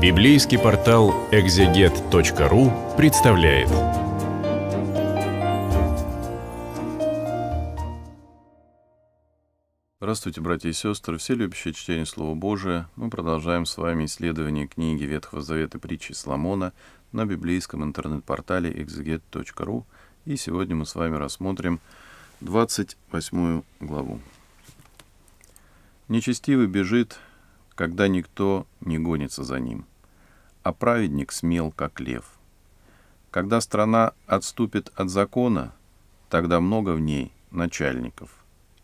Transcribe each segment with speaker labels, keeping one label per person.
Speaker 1: Библейский портал экзегет.ру представляет. Здравствуйте, братья и сестры, все любящие чтение Слова Божия. Мы продолжаем с вами исследование книги Ветхого Завета притчи Соломона на библейском интернет-портале exeget.ru. И сегодня мы с вами рассмотрим 28 главу. Нечестивый бежит когда никто не гонится за ним. А праведник смел, как лев. Когда страна отступит от закона, тогда много в ней начальников,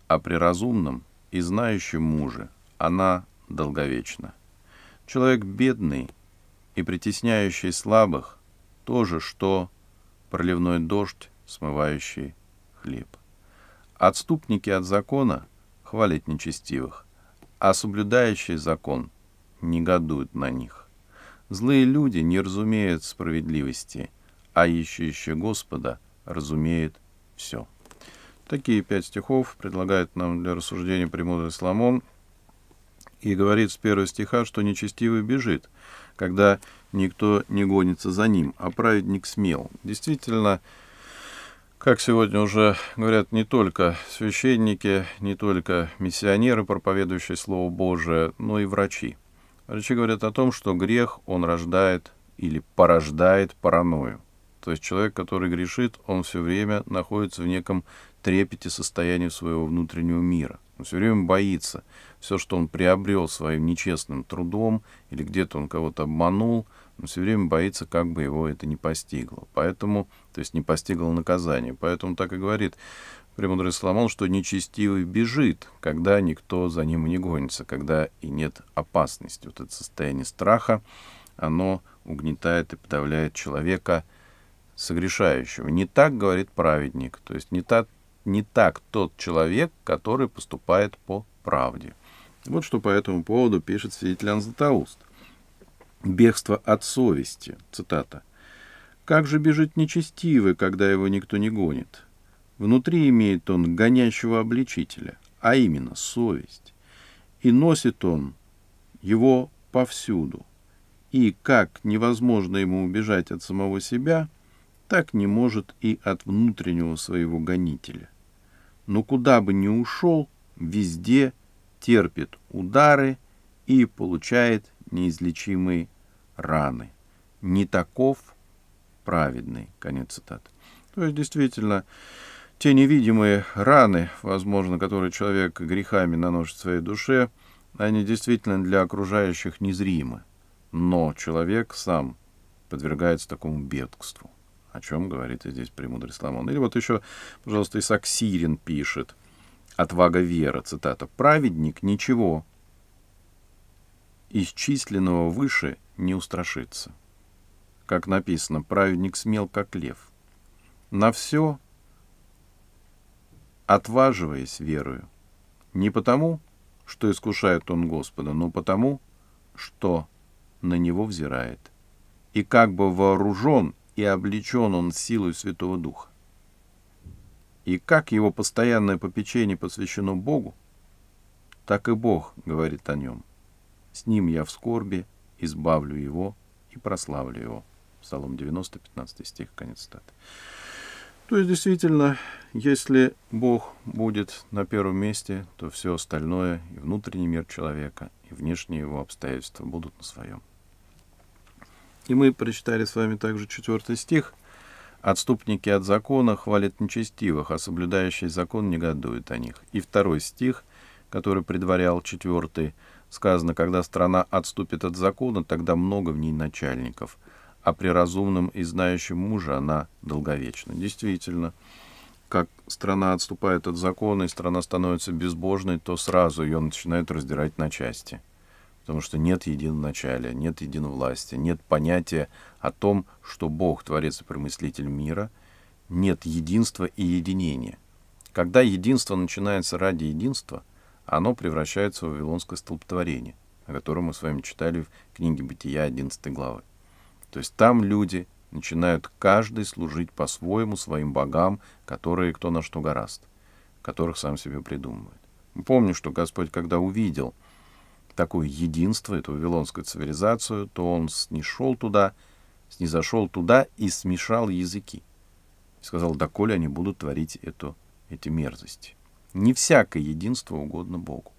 Speaker 1: а при разумном и знающем муже она долговечна. Человек бедный и притесняющий слабых то же, что проливной дождь, смывающий хлеб. Отступники от закона хвалят нечестивых, а соблюдающие закон негодуют на них. Злые люди не разумеют справедливости, а ищущие Господа разумеют все. Такие пять стихов предлагает нам для рассуждения премудрый Соломон. И говорит с первого стиха, что нечестивый бежит, когда никто не гонится за ним, а праведник смел. Действительно, как сегодня уже говорят не только священники, не только миссионеры, проповедующие Слово Божие, но и врачи. Врачи говорят о том, что грех, он рождает или порождает паранойю. То есть человек, который грешит, он все время находится в неком трепете состоянии своего внутреннего мира. Он все время боится. Все, что он приобрел своим нечестным трудом, или где-то он кого-то обманул, он все время боится, как бы его это не постигло. Поэтому то есть не постигло наказание. Поэтому так и говорит Премудрый Соломон, что нечестивый бежит, когда никто за ним не гонится, когда и нет опасности. Вот это состояние страха, оно угнетает и подавляет человека, согрешающего. Не так говорит праведник, то есть не так, не так тот человек, который поступает по правде. Вот что по этому поводу пишет свидетель Анзлатоуст. «Бегство от совести», цитата, — как же бежит нечестивый, когда его никто не гонит? Внутри имеет он гонящего обличителя, а именно совесть. И носит он его повсюду. И как невозможно ему убежать от самого себя, так не может и от внутреннего своего гонителя. Но куда бы ни ушел, везде терпит удары и получает неизлечимые раны. Не таков праведный». Конец цитаты. То есть, действительно, те невидимые раны, возможно, которые человек грехами наносит своей душе, они действительно для окружающих незримы. Но человек сам подвергается такому бедству, о чем говорит и здесь премудрый Соломон. Или вот еще, пожалуйста, Исаак Сирин пишет, «Отвага вера», цитата, «Праведник ничего исчисленного выше не устрашится» как написано, праведник смел, как лев. На все отваживаясь верою, не потому, что искушает он Господа, но потому, что на него взирает. И как бы вооружен и облечен он силой Святого Духа. И как его постоянное попечение посвящено Богу, так и Бог говорит о нем. С ним я в скорби, избавлю его и прославлю его. Псалом 90, 15 стих, конец статы. То есть, действительно, если Бог будет на первом месте, то все остальное, и внутренний мир человека, и внешние его обстоятельства будут на своем. И мы прочитали с вами также четвертый стих. «Отступники от закона хвалят нечестивых, а соблюдающий закон негодует о них». И второй стих, который предварял четвертый, сказано, «Когда страна отступит от закона, тогда много в ней начальников, а при разумном и знающем муже она долговечна. Действительно, как страна отступает от закона и страна становится безбожной, то сразу ее начинают раздирать на части. Потому что нет единого начала, нет единой власти, нет понятия о том, что Бог – Творец и Промыслитель мира, нет единства и единения. Когда единство начинается ради единства, оно превращается в вавилонское столпотворение, о котором мы с вами читали в книге «Бытия» 11 главы. То есть там люди начинают каждый служить по-своему своим богам, которые кто на что гораст, которых сам себе придумывает. Помню, что Господь, когда увидел такое единство, эту вавилонскую цивилизацию, то Он снишел туда, снизошел туда и смешал языки. И сказал, доколе они будут творить эту, эти мерзости. Не всякое единство угодно Богу.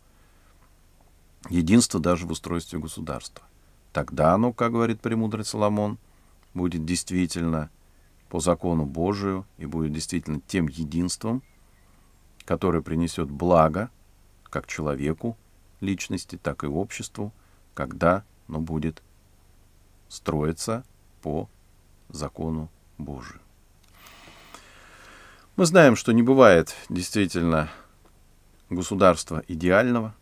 Speaker 1: Единство даже в устройстве государства. Тогда, оно, как говорит премудрый Соломон, будет действительно по закону Божию и будет действительно тем единством, которое принесет благо как человеку, личности, так и обществу, когда оно будет строиться по закону Божию. Мы знаем, что не бывает действительно государства идеального,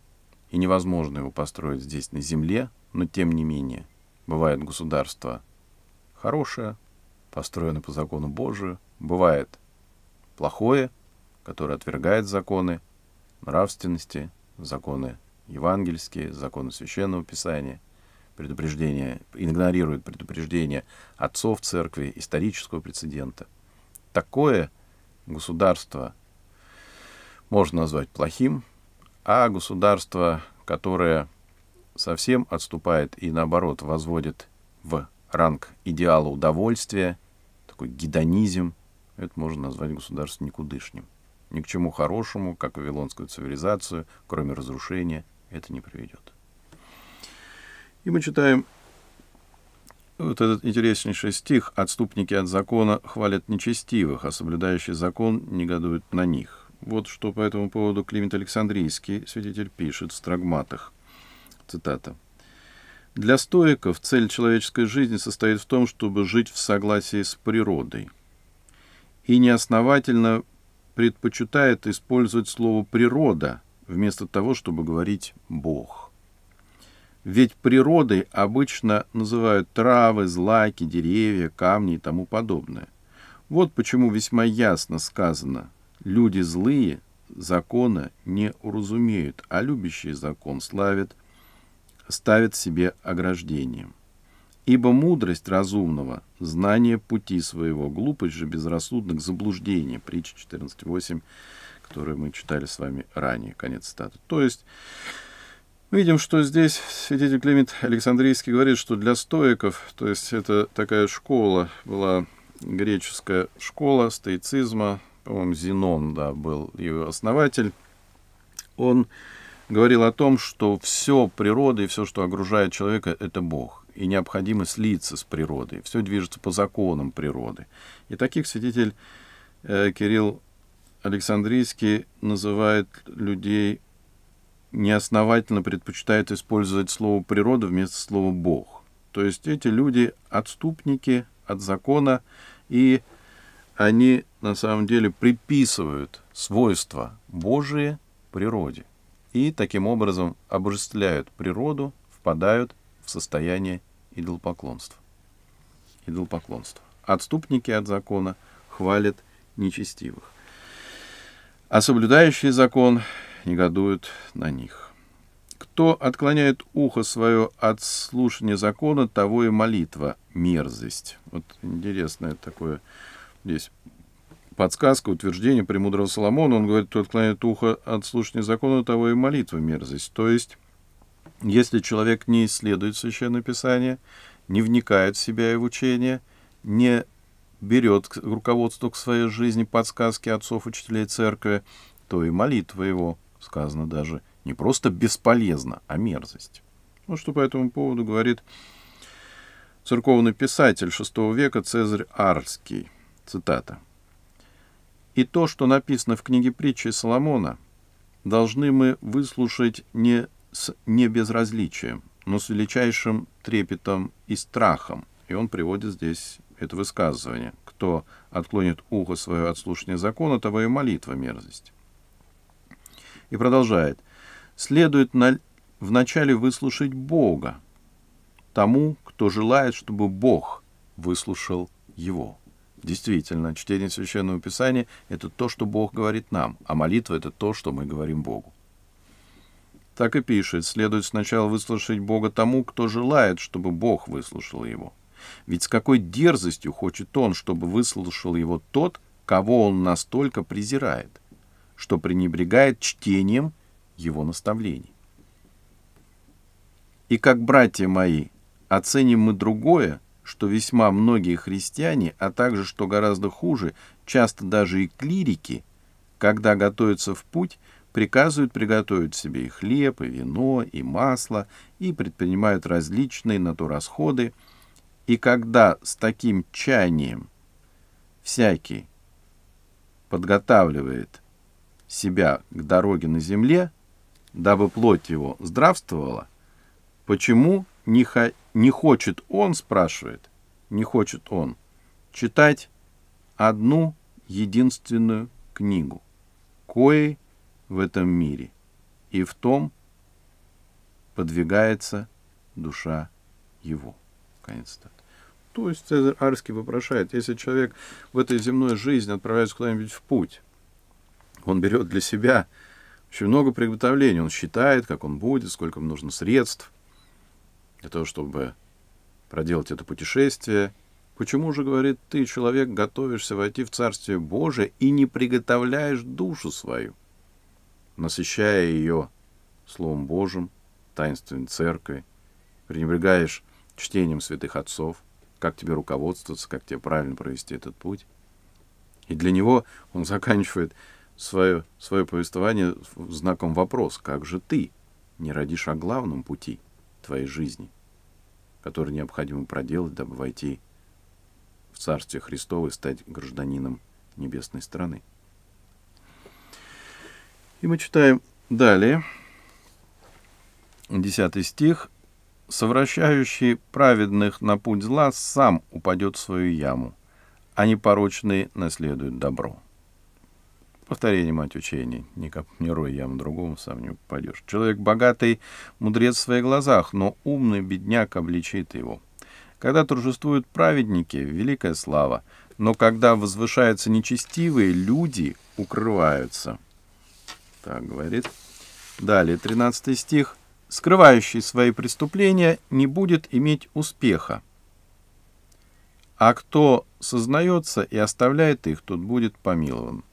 Speaker 1: и невозможно его построить здесь на земле, но тем не менее бывает государство хорошее, построено по закону Божию, бывает плохое, которое отвергает законы нравственности, законы евангельские, законы священного писания, предупреждение, игнорирует предупреждение отцов церкви, исторического прецедента. Такое государство можно назвать плохим, а государство, которое совсем отступает и наоборот возводит в ранг идеала удовольствия, такой гедонизм, это можно назвать государство никудышним. Ни к чему хорошему, как вавилонскую цивилизацию, кроме разрушения, это не приведет. И мы читаем вот этот интереснейший стих. «Отступники от закона хвалят нечестивых, а соблюдающий закон негодует на них». Вот что по этому поводу Климент Александрийский, свидетель, пишет в «Страгматах». Цитата. Для стоиков цель человеческой жизни состоит в том, чтобы жить в согласии с природой. И неосновательно предпочитает использовать слово «природа» вместо того, чтобы говорить «бог». Ведь природой обычно называют травы, злаки, деревья, камни и тому подобное. Вот почему весьма ясно сказано «люди злые, закона не уразумеют, а любящий закон славит ставят себе ограждение. Ибо мудрость разумного – знание пути своего, глупость же безрассудных – заблуждение. Притча 14.8, которую мы читали с вами ранее. Конец цитаты. То есть, видим, что здесь святитель Климент Александрийский говорит, что для стоиков, то есть это такая школа была, греческая школа стоицизма, по-моему, Зенон да, был ее основатель, он говорил о том, что все природа и все, что окружает человека, это Бог. И необходимо слиться с природой. Все движется по законам природы. И таких свидетель э, Кирилл Александрийский называет людей неосновательно предпочитает использовать слово «природа» вместо слова «бог». То есть эти люди отступники от закона, и они на самом деле приписывают свойства Божие природе и таким образом обожествляют природу, впадают в состояние идолопоклонства. идолопоклонства. Отступники от закона хвалят нечестивых, а соблюдающие закон негодуют на них. Кто отклоняет ухо свое от слушания закона, того и молитва – мерзость. Вот интересное такое здесь подсказка, утверждение премудрого Соломона. Он говорит, кто отклоняет ухо от слушания закона, того и молитва мерзость. То есть, если человек не исследует Священное Писание, не вникает в себя и в учение, не берет руководство к своей жизни подсказки отцов, учителей церкви, то и молитва его, сказано даже, не просто бесполезна, а мерзость. Вот что по этому поводу говорит церковный писатель VI века Цезарь Арский. Цитата. И то, что написано в книге притчи Соломона, должны мы выслушать не с небезразличием, но с величайшим трепетом и страхом. И он приводит здесь это высказывание. Кто отклонит ухо свое от слушания закона, того и молитва мерзость. И продолжает. Следует на... вначале выслушать Бога, тому, кто желает, чтобы Бог выслушал его. Действительно, чтение Священного Писания — это то, что Бог говорит нам, а молитва — это то, что мы говорим Богу. Так и пишет, следует сначала выслушать Бога тому, кто желает, чтобы Бог выслушал его. Ведь с какой дерзостью хочет он, чтобы выслушал его тот, кого он настолько презирает, что пренебрегает чтением его наставлений. И как братья мои, оценим мы другое, что весьма многие христиане, а также, что гораздо хуже, часто даже и клирики, когда готовятся в путь, приказывают приготовить себе и хлеб, и вино, и масло, и предпринимают различные на то расходы. И когда с таким чаянием всякий подготавливает себя к дороге на земле, дабы плоть его здравствовала, почему не, не хочет он, спрашивает, не хочет он читать одну единственную книгу, кое в этом мире и в том подвигается душа его. Конец цитаты. То есть Цезарь Арский вопрошает, если человек в этой земной жизни отправляется куда-нибудь в путь, он берет для себя очень много приготовлений, он считает, как он будет, сколько ему нужно средств, для того, чтобы проделать это путешествие. Почему же, говорит, ты, человек, готовишься войти в Царствие Божие и не приготовляешь душу свою, насыщая ее Словом Божьим, таинственной Церкви, пренебрегаешь чтением святых отцов, как тебе руководствоваться, как тебе правильно провести этот путь. И для него он заканчивает свое, свое повествование знаком вопрос, как же ты не родишь о главном пути – твоей жизни, который необходимо проделать, дабы войти в Царствие Христово и стать гражданином небесной страны. И мы читаем далее, 10 стих. «Совращающий праведных на путь зла сам упадет в свою яму, а непорочные наследуют добро». Повторение мать учений. не не рой ям другому, сам не упадешь. Человек богатый, мудрец в своих глазах, но умный бедняк обличит его. Когда торжествуют праведники, великая слава, но когда возвышаются нечестивые, люди укрываются. Так говорит. Далее, 13 стих. «Скрывающий свои преступления не будет иметь успеха, а кто сознается и оставляет их, тот будет помилован».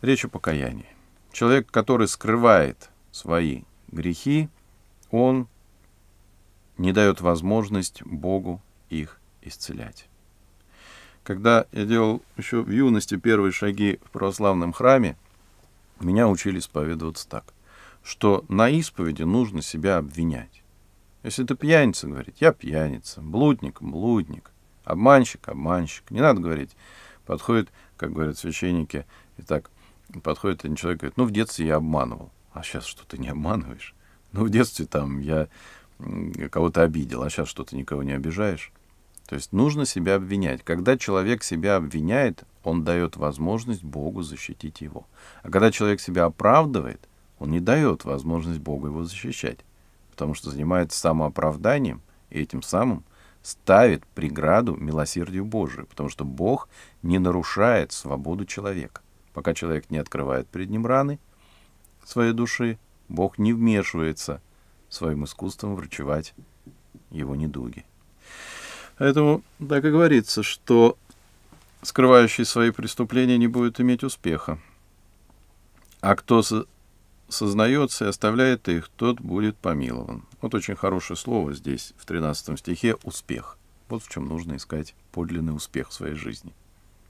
Speaker 1: Речь о покаянии. Человек, который скрывает свои грехи, он не дает возможность Богу их исцелять. Когда я делал еще в юности первые шаги в православном храме, меня учили исповедоваться так, что на исповеди нужно себя обвинять. Если ты пьяница, говорит, я пьяница, блудник, блудник, обманщик, обманщик. Не надо говорить. Подходит, как говорят священники, и так Подходит один человек и говорит, ну, в детстве я обманывал. А сейчас что, ты не обманываешь? Ну, в детстве там я кого-то обидел, а сейчас что, ты никого не обижаешь? То есть нужно себя обвинять. Когда человек себя обвиняет, он дает возможность Богу защитить его. А когда человек себя оправдывает, он не дает возможность Богу его защищать, потому что занимается самооправданием и этим самым ставит преграду милосердию Божию, потому что Бог не нарушает свободу человека. Пока человек не открывает перед ним раны своей души, Бог не вмешивается своим искусством врачевать его недуги. Поэтому так и говорится, что скрывающий свои преступления не будет иметь успеха. А кто сознается и оставляет их, тот будет помилован. Вот очень хорошее слово здесь, в 13 стихе, «успех». Вот в чем нужно искать подлинный успех в своей жизни.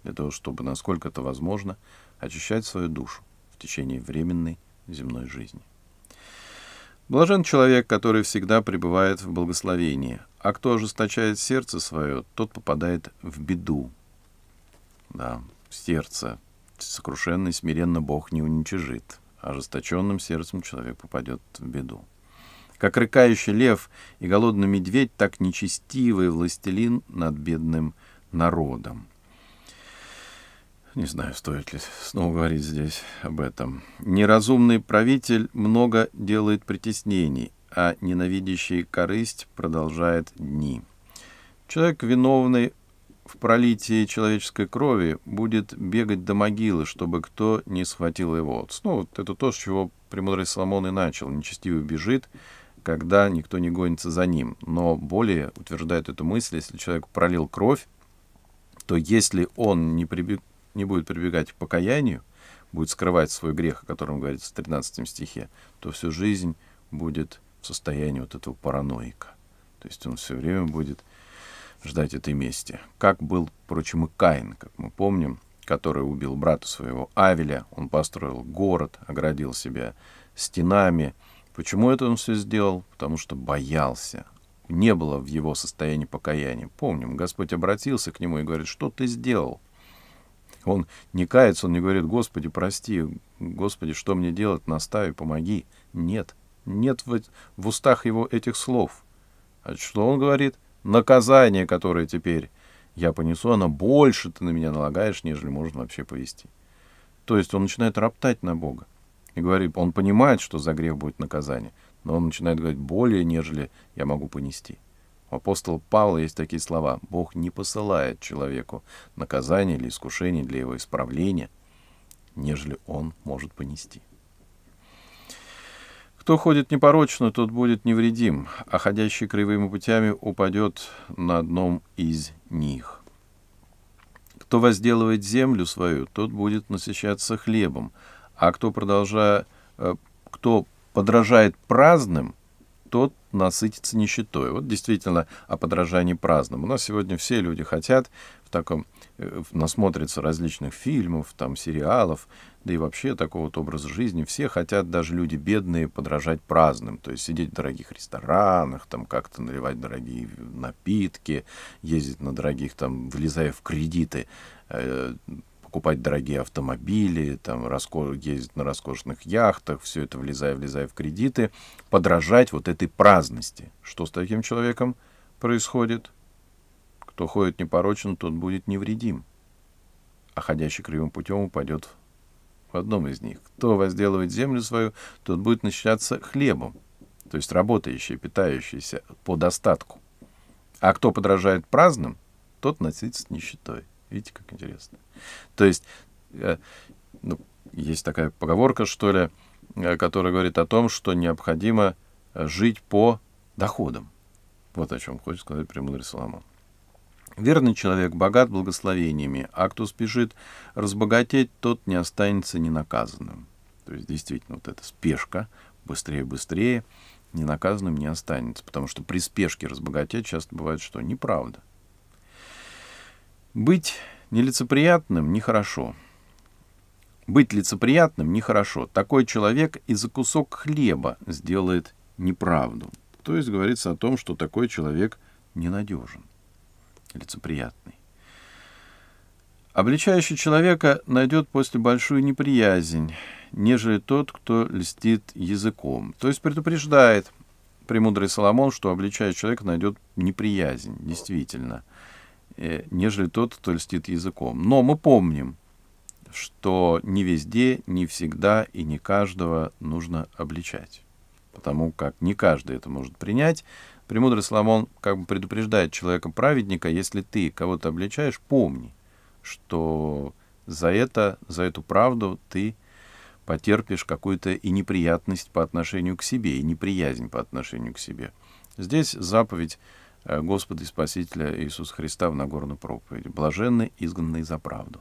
Speaker 1: Для того, чтобы, насколько это возможно, очищать свою душу в течение временной земной жизни. Блажен человек, который всегда пребывает в благословении, а кто ожесточает сердце свое, тот попадает в беду. Да, сердце. сокрушенное, смиренно Бог не уничижит. А ожесточенным сердцем человек попадет в беду. Как рыкающий лев и голодный медведь, так нечестивый властелин над бедным народом. Не знаю, стоит ли снова говорить здесь об этом. Неразумный правитель много делает притеснений, а ненавидящий корысть продолжает дни. Человек, виновный в пролитии человеческой крови, будет бегать до могилы, чтобы кто не схватил его. Ну, вот это то, с чего премудрый Соломон и начал. Нечестивый бежит, когда никто не гонится за ним. Но более утверждает эту мысль, если человек пролил кровь, то если он не прибег не будет прибегать к покаянию, будет скрывать свой грех, о котором говорится в 13 стихе, то всю жизнь будет в состоянии вот этого параноика. То есть он все время будет ждать этой мести. Как был, впрочем, и Каин, как мы помним, который убил брата своего Авеля, он построил город, оградил себя стенами. Почему это он все сделал? Потому что боялся. Не было в его состоянии покаяния. Помним, Господь обратился к нему и говорит, что ты сделал? Он не кается, он не говорит, Господи, прости, Господи, что мне делать, настави, помоги. Нет, нет в, в устах его этих слов. А что он говорит? Наказание, которое теперь я понесу, оно больше ты на меня налагаешь, нежели можно вообще повести. То есть он начинает роптать на Бога. И говорит, он понимает, что за грех будет наказание, но он начинает говорить более, нежели я могу понести. У апостола Павла есть такие слова. Бог не посылает человеку наказание или искушение для его исправления, нежели он может понести. Кто ходит непорочно, тот будет невредим, а ходящий кривыми путями упадет на одном из них. Кто возделывает землю свою, тот будет насыщаться хлебом, а кто, продолжая, э, кто подражает праздным, тот насытится нищетой. Вот действительно о подражании праздному. У нас сегодня все люди хотят в таком э, насмотрятся различных фильмов, там, сериалов, да и вообще такого вот образа жизни. Все хотят, даже люди бедные, подражать праздным, то есть сидеть в дорогих ресторанах, там как-то наливать дорогие напитки, ездить на дорогих, там, влезая в кредиты, э, покупать дорогие автомобили, там, раско... ездить на роскошных яхтах, все это влезая, влезая в кредиты, подражать вот этой праздности. Что с таким человеком происходит? Кто ходит непорочен, тот будет невредим. А ходящий кривым путем упадет в одном из них. Кто возделывает землю свою, тот будет начинаться хлебом, то есть работающий, питающийся по достатку. А кто подражает праздным, тот носится нищетой. Видите, как интересно. То есть, э, ну, есть такая поговорка, что ли, э, которая говорит о том, что необходимо э, жить по доходам. Вот о чем хочет сказать Премудрый Соломон. Верный человек богат благословениями, а кто спешит разбогатеть, тот не останется ненаказанным. То есть действительно вот эта спешка, быстрее, быстрее, ненаказанным не останется. Потому что при спешке разбогатеть часто бывает что? Неправда. Быть нелицеприятным нехорошо. Быть лицеприятным нехорошо. Такой человек и за кусок хлеба сделает неправду. То есть говорится о том, что такой человек ненадежен, лицеприятный. Обличающий человека найдет после большую неприязнь, нежели тот, кто льстит языком. То есть предупреждает премудрый Соломон, что обличающий человек найдет неприязнь, действительно – Э, нежели тот, кто льстит языком. Но мы помним, что не везде, не всегда и не каждого нужно обличать, потому как не каждый это может принять. Премудрый Соломон как бы предупреждает человека-праведника, если ты кого-то обличаешь, помни, что за это, за эту правду ты потерпишь какую-то и неприятность по отношению к себе, и неприязнь по отношению к себе. Здесь заповедь Э, Господа и Спасителя Иисуса Христа в Нагорной проповедь, Блаженны, изгнанные за правду.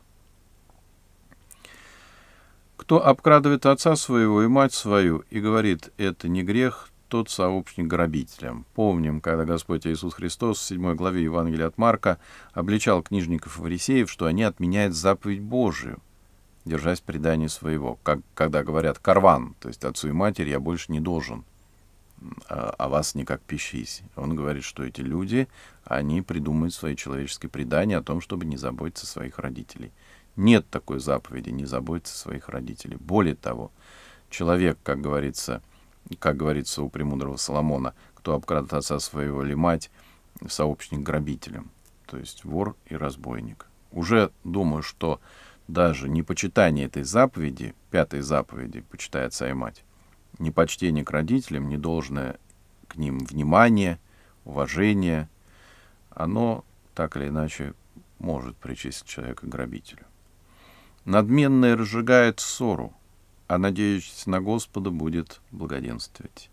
Speaker 1: Кто обкрадывает отца своего и мать свою и говорит, это не грех, тот сообщник грабителям. Помним, когда Господь Иисус Христос в 7 главе Евангелия от Марка обличал книжников и фарисеев, что они отменяют заповедь Божию, держась предания своего. Как, когда говорят «карван», то есть отцу и матери я больше не должен – а, о вас не как пищись. Он говорит, что эти люди, они придумают свои человеческие предания о том, чтобы не заботиться о своих родителей. Нет такой заповеди не заботиться о своих родителей. Более того, человек, как говорится, как говорится у премудрого Соломона, кто обкрадет отца своего или мать, сообщник грабителям, то есть вор и разбойник. Уже думаю, что даже непочитание этой заповеди, пятой заповеди, почитай отца и мать, непочтение к родителям, недолжное к ним внимание, уважение, оно так или иначе может причислить человека к грабителю. Надменное разжигает ссору, а, надеющийся на Господа, будет благоденствовать.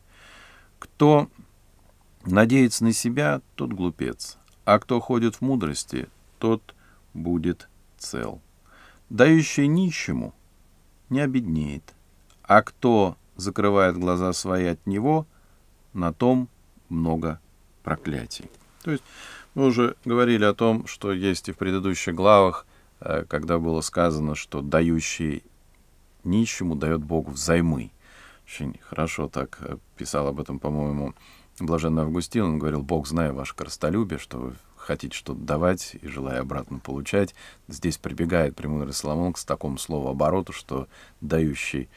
Speaker 1: Кто надеется на себя, тот глупец, а кто ходит в мудрости, тот будет цел. Дающий нищему не обеднеет, а кто закрывает глаза свои от него, на том много проклятий. То есть мы уже говорили о том, что есть и в предыдущих главах, э, когда было сказано, что дающий нищему дает Богу взаймы. Очень хорошо так э, писал об этом, по-моему, Блаженный Августин. Он говорил, Бог, зная ваше коростолюбие, что вы хотите что-то давать и желая обратно получать. Здесь прибегает премудрый Соломон к такому слову обороту, что дающий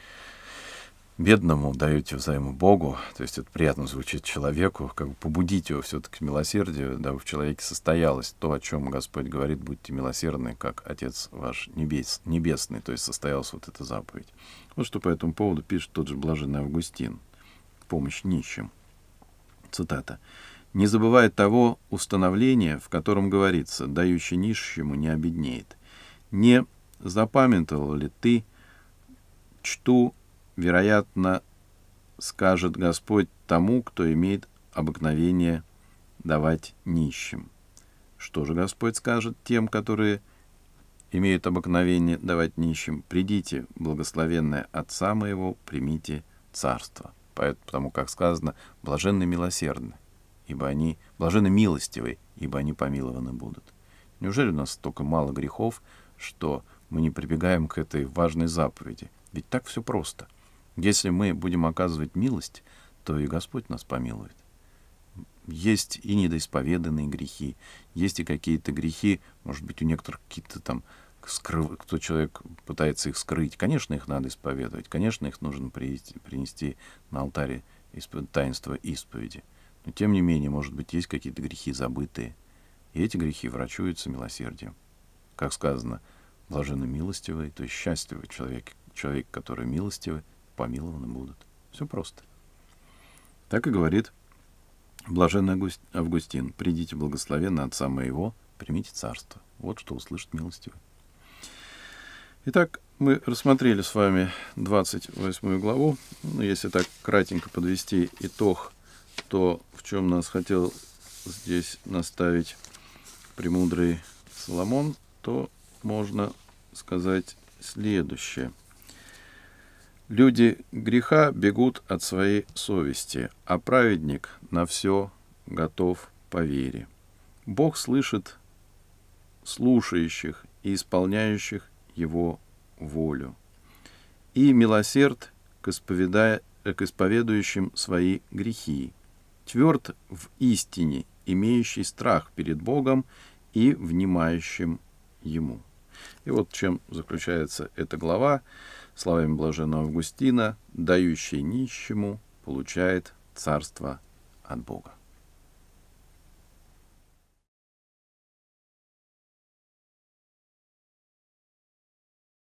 Speaker 1: бедному, даете взайму Богу, то есть это приятно звучит человеку, как бы побудить его все-таки к милосердию, дабы в человеке состоялось то, о чем Господь говорит, будьте милосердны, как Отец ваш небес, небесный, то есть состоялась вот эта заповедь. Вот что по этому поводу пишет тот же блаженный Августин. Помощь нищим. Цитата. «Не забывая того установления, в котором говорится, дающий нищему не обеднеет. Не запамятовал ли ты, чту вероятно, скажет Господь тому, кто имеет обыкновение давать нищим. Что же Господь скажет тем, которые имеют обыкновение давать нищим? «Придите, благословенное Отца моего, примите царство». Потому как сказано, блаженны милосердны, ибо они блаженны милостивы, ибо они помилованы будут. Неужели у нас столько мало грехов, что мы не прибегаем к этой важной заповеди? Ведь так все просто — если мы будем оказывать милость, то и Господь нас помилует. Есть и недоисповеданные грехи, есть и какие-то грехи, может быть, у некоторых какие-то там скрыв... кто человек пытается их скрыть. Конечно, их надо исповедовать, конечно, их нужно принести, принести на алтарь исп... таинства исповеди. Но тем не менее, может быть, есть какие-то грехи забытые, и эти грехи врачуются милосердием. Как сказано, блаженно милостивый, то есть счастливый человек, человек, который милостивый, помилованы будут. Все просто. Так и говорит блаженный Августин. «Придите благословенно отца моего, примите царство». Вот что услышит милостивый. Итак, мы рассмотрели с вами 28 главу. Ну, если так кратенько подвести итог, то в чем нас хотел здесь наставить премудрый Соломон, то можно сказать следующее – Люди греха бегут от своей совести, а праведник на все готов по вере. Бог слышит слушающих и исполняющих Его волю. И милосерд к, к исповедующим свои грехи, тверд в истине, имеющий страх перед Богом и внимающим Ему. И вот чем заключается эта глава словами блаженного Августина, дающий нищему получает царство от Бога.